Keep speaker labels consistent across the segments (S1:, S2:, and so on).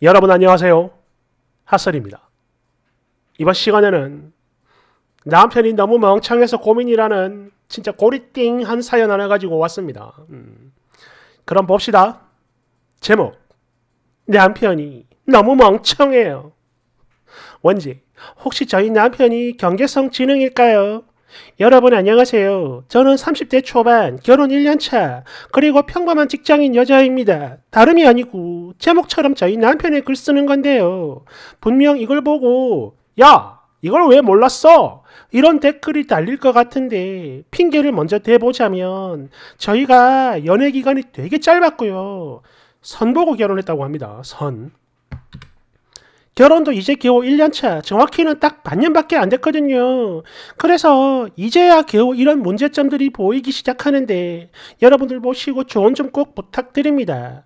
S1: 여러분 안녕하세요. 하설입니다 이번 시간에는 남편이 너무 멍청해서 고민이라는 진짜 꼬리띵한 사연 하나 가지고 왔습니다. 음. 그럼 봅시다. 제목 남편이 너무 멍청해요. 원지 혹시 저희 남편이 경계성 지능일까요? 여러분 안녕하세요. 저는 30대 초반, 결혼 1년차, 그리고 평범한 직장인 여자입니다. 다름이 아니고 제목처럼 저희 남편의 글 쓰는 건데요. 분명 이걸 보고 야! 이걸 왜 몰랐어? 이런 댓글이 달릴 것 같은데 핑계를 먼저 대보자면 저희가 연애 기간이 되게 짧았고요. 선보고 결혼했다고 합니다. 선. 결혼도 이제 겨우 1년차, 정확히는 딱 반년밖에 안 됐거든요. 그래서 이제야 겨우 이런 문제점들이 보이기 시작하는데 여러분들 보시고 조언 좀 꼭 부탁드립니다.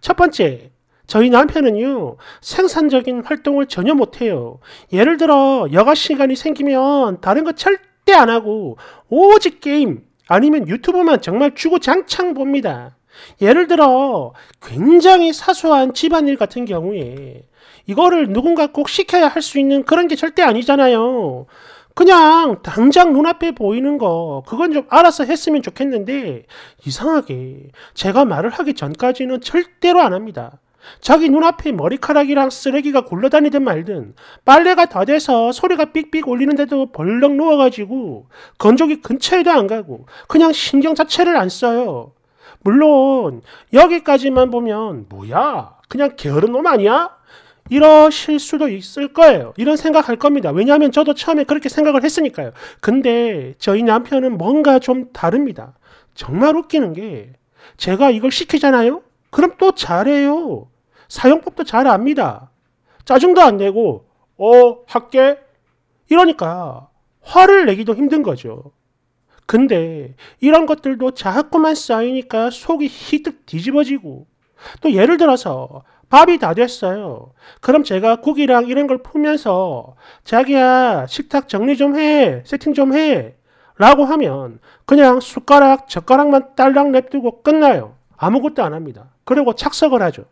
S1: 첫 번째, 저희 남편은요, 생산적인 활동을 전혀 못해요. 예를 들어, 여가 시간이 생기면 다른 거 절대 안 하고, 오직 게임, 아니면 유튜브만 정말 주고장창 봅니다. 예를 들어, 굉장히 사소한 집안일 같은 경우에, 이거를 누군가 꼭 시켜야 할 수 있는 그런 게 절대 아니잖아요. 그냥 당장 눈앞에 보이는 거 그건 좀 알아서 했으면 좋겠는데 이상하게 제가 말을 하기 전까지는 절대로 안 합니다. 자기 눈앞에 머리카락이랑 쓰레기가 굴러다니든 말든 빨래가 다 돼서 소리가 삑삑 울리는데도 벌렁 누워가지고 건조기 근처에도 안 가고 그냥 신경 자체를 안 써요. 물론 여기까지만 보면 뭐야 그냥 게으른 놈 아니야? 이러 실수도 있을 거예요. 이런 생각할 겁니다. 왜냐하면 저도 처음에 그렇게 생각을 했으니까요. 근데 저희 남편은 뭔가 좀 다릅니다. 정말 웃기는 게 제가 이걸 시키잖아요? 그럼 또 잘해요. 사용법도 잘 압니다. 짜증도 안 내고, 어, 할게. 이러니까 화를 내기도 힘든 거죠. 근데 이런 것들도 자꾸만 쌓이니까 속이 희득 뒤집어지고, 또 예를 들어서 밥이 다 됐어요. 그럼 제가 국이랑 이런 걸 풀면서 자기야 식탁 정리 좀 해. 세팅 좀 해. 라고 하면 그냥 숟가락 젓가락만 딸랑 냅두고 끝나요. 아무것도 안 합니다. 그리고 착석을 하죠.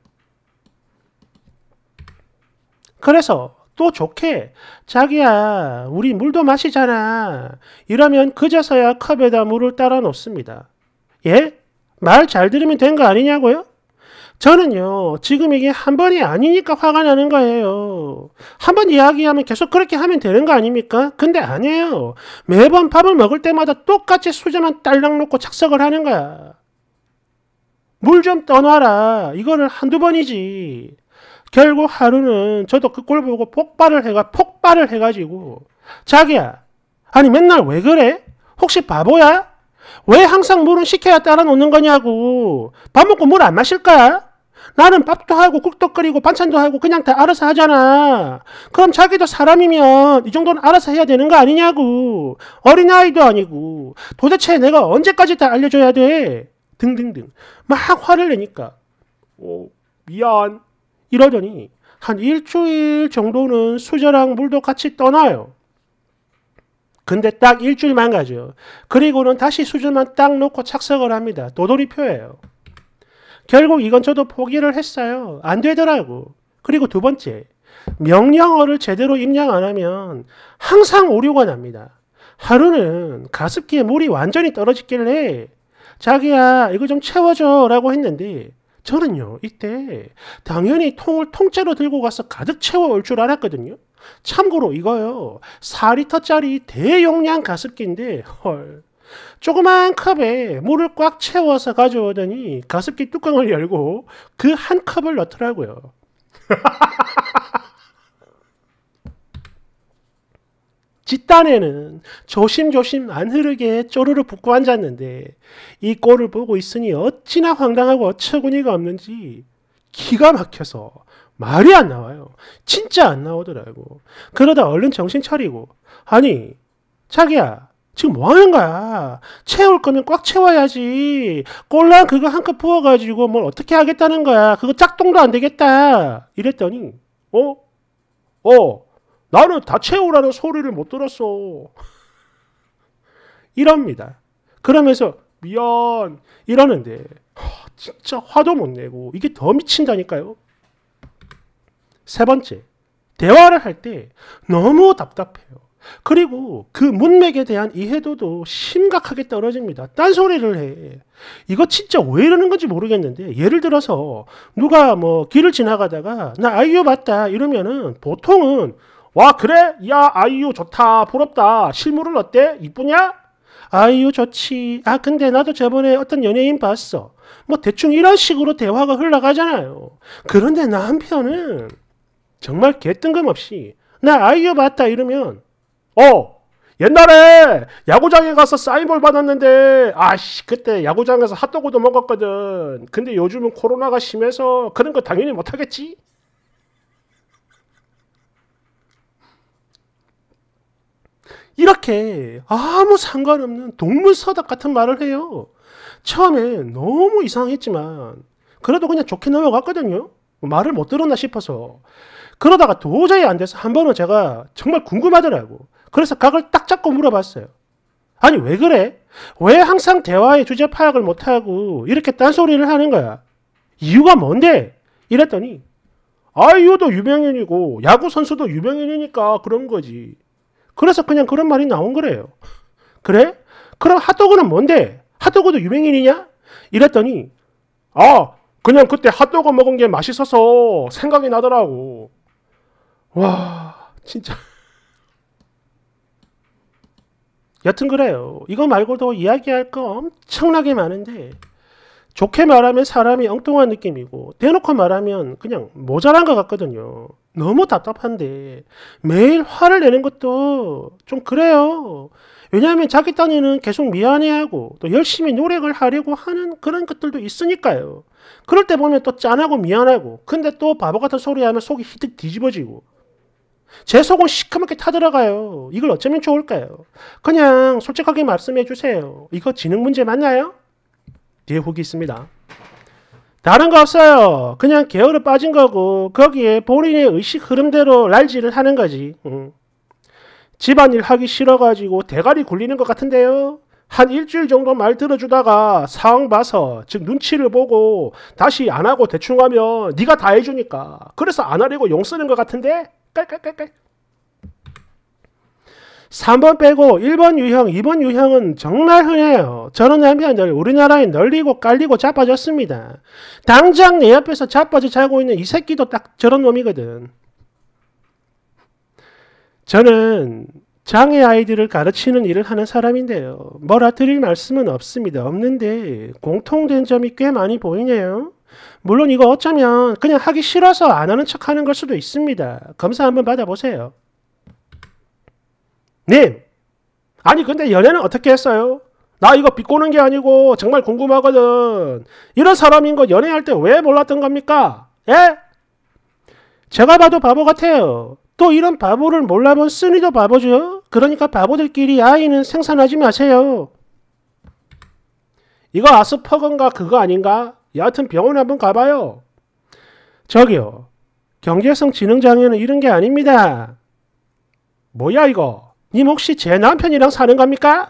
S1: 그래서 또 좋게 자기야 우리 물도 마시잖아 이러면 그제서야 컵에다 물을 따라 놓습니다. 예? 말 잘 들으면 된 거 아니냐고요? 저는요, 지금 이게 한 번이 아니니까 화가 나는 거예요. 한 번 이야기하면 계속 그렇게 하면 되는 거 아닙니까? 근데 아니에요. 매번 밥을 먹을 때마다 똑같이 수저만 딸랑 놓고 착석을 하는 거야. 물 좀 떠놔라. 이거는 한두 번이지. 결국 하루는 저도 그 꼴 보고 폭발을 해가, 폭발을 해가지고, 자기야, 아니 맨날 왜 그래? 혹시 바보야? 왜 항상 물은 시켜야 따라 놓는 거냐고. 밥 먹고 물 안 마실까? 나는 밥도 하고 국도 끓이고 반찬도 하고 그냥 다 알아서 하잖아. 그럼 자기도 사람이면 이 정도는 알아서 해야 되는 거 아니냐고. 어린아이도 아니고. 도대체 내가 언제까지 다 알려줘야 돼? 등등등. 막 화를 내니까. 오, 어, 미안. 이러더니 한 일주일 정도는 수저랑 물도 같이 떠나요. 근데 딱 일주일만 가죠. 그리고는 다시 수준만 딱 놓고 착석을 합니다. 도돌이표예요. 결국 이건 저도 포기를 했어요. 안 되더라고. 그리고 두 번째, 명령어를 제대로 입력 안 하면 항상 오류가 납니다. 하루는 가습기에 물이 완전히 떨어지길래 자기야 이거 좀 채워줘 라고 했는데 저는요, 이때 당연히 통을 통째로 들고 가서 가득 채워올 줄 알았거든요. 참고로 이거요, 4리터짜리 대용량 가습기인데, 헐. 조그만 컵에 물을 꽉 채워서 가져오더니 가습기 뚜껑을 열고 그 한 컵을 넣더라고요. 집단에는 조심조심 안 흐르게 쪼르르 붓고 앉았는데 이 꼴을 보고 있으니 어찌나 황당하고 어처구니가 없는지 기가 막혀서 말이 안 나와요. 진짜 안 나오더라고. 그러다 얼른 정신 차리고 아니 자기야 지금 뭐 하는 거야? 채울 거면 꽉 채워야지. 꼴랑 그거 한 컵 부어가지고 뭘 어떻게 하겠다는 거야. 그거 짝동도 안 되겠다. 이랬더니 어? 어? 나는 다 채우라는 소리를 못 들었어. 이럽니다. 그러면서 미안 이러는데 진짜 화도 못 내고 이게 더 미친다니까요. 세 번째, 대화를 할 때 너무 답답해요. 그리고 그 문맥에 대한 이해도도 심각하게 떨어집니다. 딴소리를 해. 이거 진짜 왜 이러는 건지 모르겠는데, 예를 들어서 누가 뭐 길을 지나가다가 나 아이유 봤다 이러면은 보통은 와 그래? 야 아이유 좋다 부럽다 실물은 어때? 이쁘냐? 아이유 좋지 아 근데 나도 저번에 어떤 연예인 봤어 뭐 대충 이런 식으로 대화가 흘러가잖아요 그런데 남편은 정말 개뜬금없이 나 아이유 봤다 이러면 어 옛날에 야구장에 가서 사인볼 받았는데 아씨 그때 야구장에서 핫도그도 먹었거든 근데 요즘은 코로나가 심해서 그런 거 당연히 못하겠지 이렇게 아무 상관없는 동물서답 같은 말을 해요. 처음에 너무 이상했지만 그래도 그냥 좋게 넘어갔거든요. 말을 못 들었나 싶어서. 그러다가 도저히 안 돼서 한 번은 제가 정말 궁금하더라고. 그래서 각을 딱 잡고 물어봤어요. 아니 왜 그래? 왜 항상 대화의 주제 파악을 못하고 이렇게 딴소리를 하는 거야? 이유가 뭔데? 이랬더니 아이유도 유명인이고 야구 선수도 유명인이니까 그런 거지. 그래서 그냥 그런 말이 나온 거래요. 그래? 그럼 핫도그는 뭔데? 핫도그도 유명인이냐? 이랬더니 아 그냥 그때 핫도그 먹은 게 맛있어서 생각이 나더라고. 와 진짜 여튼 그래요. 이거 말고도 이야기할 거 엄청나게 많은데 좋게 말하면 사람이 엉뚱한 느낌이고 대놓고 말하면 그냥 모자란 것 같거든요. 너무 답답한데 매일 화를 내는 것도 좀 그래요. 왜냐하면 자기 딴에는 계속 미안해하고 또 열심히 노력을 하려고 하는 그런 것들도 있으니까요. 그럴 때 보면 또 짠하고 미안하고 근데 또 바보 같은 소리하면 속이 히득 뒤집어지고 제 속은 시커멓게 타들어가요. 이걸 어쩌면 좋을까요? 그냥 솔직하게 말씀해 주세요. 이거 지능 문제 맞나요? 뒤에 훅이 있습니다. 다른 거 없어요. 그냥 게으르 빠진 거고 거기에 본인의 의식 흐름대로 날지를 하는 거지. 음. 집안일 하기 싫어가지고 대가리 굴리는 것 같은데요. 한 일주일 정도 말 들어주다가 상황 봐서 즉 눈치를 보고 다시 안 하고 대충 하면 네가 다 해주니까 그래서 안 하려고 용 쓰는 것 같은데 깔깔깔깔 3번 빼고 1번 유형, 2번 유형은 정말 흔해요. 저런 남편들 우리나라에 널리고 깔리고 자빠졌습니다. 당장 내 옆에서 자빠져 자고 있는 이 새끼도 딱 저런 놈이거든. 저는 장애 아이들을 가르치는 일을 하는 사람인데요. 뭐라 드릴 말씀은 없습니다. 없는데 공통된 점이 꽤 많이 보이네요. 물론 이거 어쩌면 그냥 하기 싫어서 안 하는 척 하는 걸 수도 있습니다. 검사 한번 받아보세요. 님! 아니 근데 연애는 어떻게 했어요? 나 이거 비꼬는 게 아니고 정말 궁금하거든. 이런 사람인 거 연애할 때 왜 몰랐던 겁니까? 예? 제가 봐도 바보 같아요. 또 이런 바보를 몰라본 쓰니도 바보죠. 그러니까 바보들끼리 아이는 생산하지 마세요. 이거 아스퍼건가 그거 아닌가? 여하튼 병원 한번 가봐요. 저기요. 경제성 지능장애는 이런 게 아닙니다. 뭐야 이거? 님 혹시 제 남편이랑 사는 겁니까?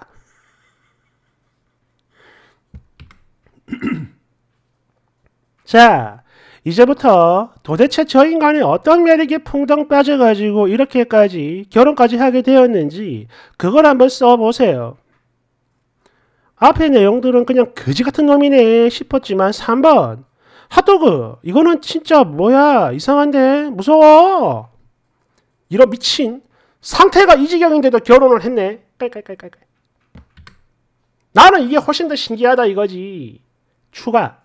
S1: 자, 이제부터 도대체 저 인간이 어떤 매력에 풍덩 빠져가지고 이렇게까지 결혼까지 하게 되었는지 그걸 한번 써보세요. 앞의 내용들은 그냥 거지 같은 놈이네 싶었지만 3번 핫도그 이거는 진짜 뭐야 이상한데 무서워 이런 미친 상태가 이 지경인데도 결혼을 했네. 깔깔깔깔깔. 나는 이게 훨씬 더 신기하다 이거지. 추가.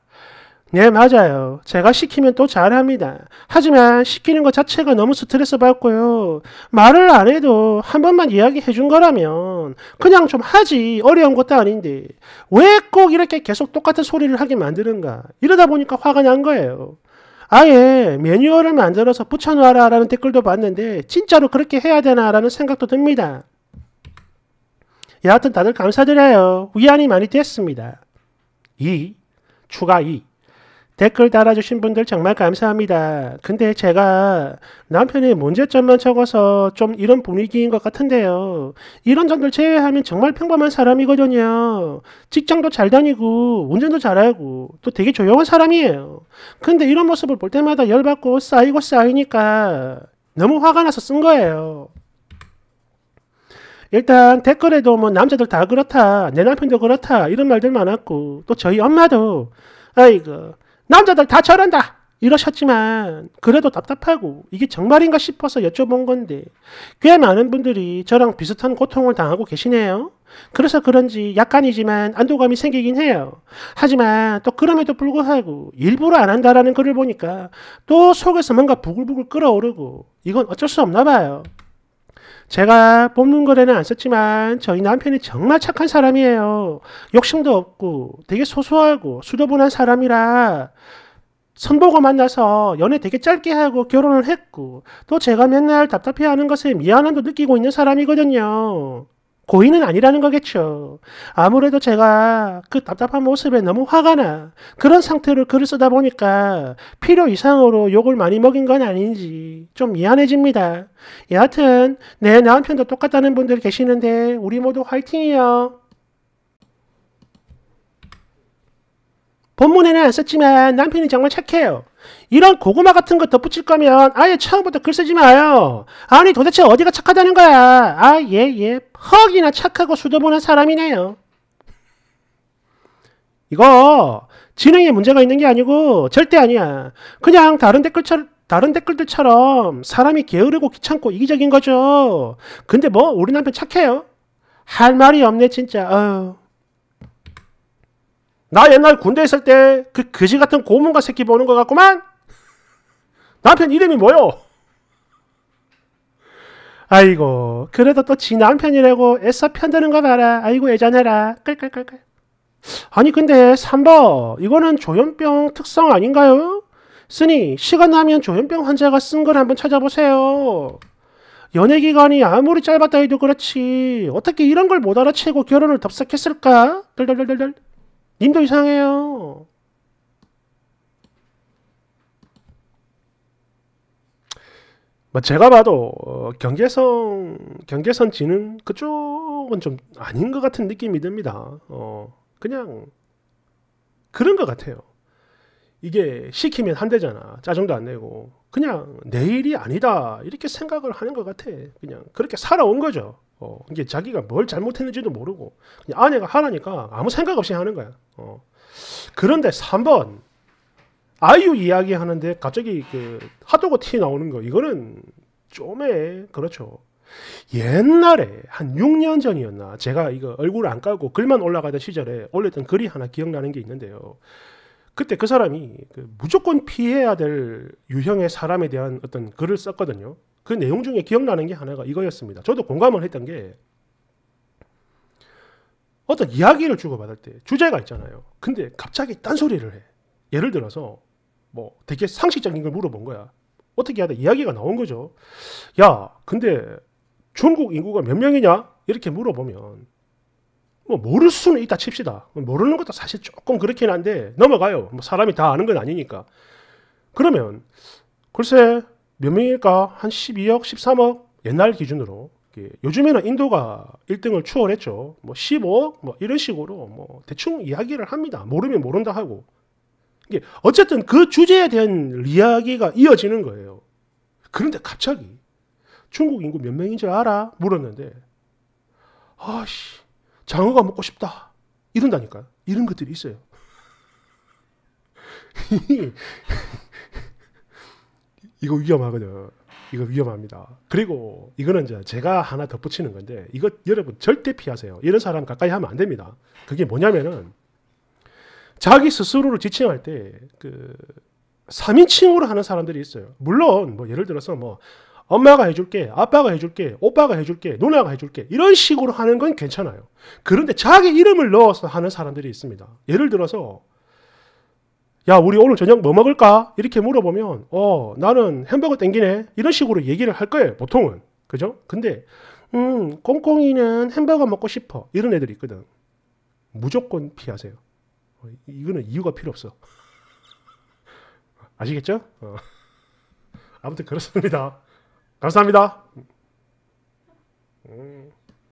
S1: 네, 맞아요. 제가 시키면 또 잘합니다. 하지만 시키는 것 자체가 너무 스트레스 받고요. 말을 안 해도 한 번만 이야기해 준 거라면 그냥 좀 하지. 어려운 것도 아닌데. 왜 꼭 이렇게 계속 똑같은 소리를 하게 만드는가. 이러다 보니까 화가 난 거예요. 아예 매뉴얼을 만들어서 붙여놓아라라는 댓글도 봤는데 진짜로 그렇게 해야 되나라는 생각도 듭니다. 여하튼 다들 감사드려요. 위안이 많이 됐습니다. 2. 추가 2. 댓글 달아주신 분들 정말 감사합니다. 근데 제가 남편의 문제점만 적어서 좀 이런 분위기인 것 같은데요. 이런 점들 제외하면 정말 평범한 사람이거든요. 직장도 잘 다니고, 운전도 잘하고, 또 되게 조용한 사람이에요. 근데 이런 모습을 볼 때마다 열받고 쌓이고 쌓이니까 너무 화가 나서 쓴 거예요. 일단 댓글에도 뭐 남자들 다 그렇다, 내 남편도 그렇다, 이런 말들 많았고, 또 저희 엄마도, 아이고, 남자들 다 저런다. 이러셨지만 그래도 답답하고 이게 정말인가 싶어서 여쭤본 건데 꽤 많은 분들이 저랑 비슷한 고통을 당하고 계시네요. 그래서 그런지 약간이지만 안도감이 생기긴 해요. 하지만 또 그럼에도 불구하고 일부러 안 한다라는 글을 보니까 또 속에서 뭔가 부글부글 끓어오르고 이건 어쩔 수 없나 봐요. 제가 뽑는 거래는 안 썼지만 저희 남편이 정말 착한 사람이에요. 욕심도 없고 되게 소소하고 수도분한 사람이라 선보고 만나서 연애 되게 짧게 하고 결혼을 했고 또 제가 맨날 답답해하는 것에 미안함도 느끼고 있는 사람이거든요. 고의는 아니라는 거겠죠. 아무래도 제가 그 답답한 모습에 너무 화가 나 그런 상태로 글을 쓰다 보니까 필요 이상으로 욕을 많이 먹인 건 아닌지 좀 미안해집니다. 여하튼 네, 내 남편도 똑같다는 분들 계시는데 우리 모두 화이팅이요. 본문에는 안 썼지만 남편이 정말 착해요. 이런 고구마 같은 거 덧붙일 거면 아예 처음부터 글 쓰지 마요. 아니 도대체 어디가 착하다는 거야. 아 예예 예. 퍽이나 착하고 수도 보는 사람이네요. 이거 지능에 문제가 있는 게 아니고 절대 아니야. 그냥 다른 댓글처럼 다른 댓글들처럼 사람이 게으르고 귀찮고 이기적인 거죠. 근데 뭐 우리 남편 착해요. 할 말이 없네 진짜. 어나 옛날 군대 있을 때그 그지 같은 고문과 새끼 보는 것 같구만. 남편 이름이 뭐요? 아이고 그래도 또 지 남편이라고 애써 편드는 거 봐라. 아이고 애잔해라. 끌끌끌끌. 아니 근데 3번 이거는 조현병 특성 아닌가요? 쓰니 시간 나면 조현병 환자가 쓴 걸 한번 찾아보세요. 연애 기간이 아무리 짧았다 해도 그렇지 어떻게 이런 걸 못 알아채고 결혼을 덥석했을까? 님도 이상해요. 뭐 제가 봐도 어, 경계선 경계선 지는 그쪽은 좀 아닌 것 같은 느낌이 듭니다. 어, 그냥 그런 것 같아요. 이게 시키면 한대잖아. 짜증도 안 내고 그냥 내일이 아니다 이렇게 생각을 하는 것 같아. 그냥 그렇게 살아온 거죠. 어, 이게 자기가 뭘 잘못했는지도 모르고 그냥 아내가 하라니까 아무 생각 없이 하는 거야. 어. 그런데 3번 아이유 이야기하는데 갑자기 그 핫도그 티 나오는 거 이거는 좀에 그렇죠. 옛날에 한 6년 전이었나 제가 이거 얼굴 안 깔고 글만 올라가던 시절에 올렸던 글이 하나 기억나는 게 있는데요. 그때 그 사람이 그 무조건 피해야 될 유형의 사람에 대한 어떤 글을 썼거든요. 그 내용 중에 기억나는 게 하나가 이거였습니다. 저도 공감을 했던 게 어떤 이야기를 주고받을 때 주제가 있잖아요. 근데 갑자기 딴소리를 해. 예를 들어서 뭐 되게 상식적인 걸 물어본 거야. 어떻게 하다 이야기가 나온 거죠. 야, 근데 중국 인구가 몇 명이냐? 이렇게 물어보면 뭐 모를 수는 있다 칩시다. 모르는 것도 사실 조금 그렇긴 한데 넘어가요. 뭐 사람이 다 아는 건 아니니까. 그러면 글쎄 몇 명일까? 한 12억, 13억 옛날 기준으로 요즘에는 인도가 1등을 추월했죠. 뭐 15억 뭐 이런 식으로 뭐 대충 이야기를 합니다. 모르면 모른다 하고. 어쨌든 그 주제에 대한 이야기가 이어지는 거예요. 그런데 갑자기 중국 인구 몇 명인 줄 알아? 물었는데 아씨 장어가 먹고 싶다 이런다니까 이런 것들이 있어요. 이거 위험하거든. 이거 위험합니다. 그리고 이거는 이제 제가 하나 덧붙이는 건데 이거 여러분 절대 피하세요. 이런 사람 가까이 하면 안 됩니다. 그게 뭐냐면은 자기 스스로를 지칭할 때 그 3인칭으로 하는 사람들이 있어요. 물론 뭐 예를 들어서 뭐 엄마가 해줄게, 아빠가 해줄게, 오빠가 해줄게, 누나가 해줄게 이런 식으로 하는 건 괜찮아요. 그런데 자기 이름을 넣어서 하는 사람들이 있습니다. 예를 들어서 야 우리 오늘 저녁 뭐 먹을까 이렇게 물어보면 어 나는 햄버거 땡기네 이런 식으로 얘기를 할 거예요 보통은 그죠? 근데 음 꽁꽁이는 햄버거 먹고 싶어 이런 애들이 있거든. 무조건 피하세요. 뭐, 이거는 이유가 필요 없어. 아시겠죠? 어. 아무튼 그렇습니다. 감사합니다. 음.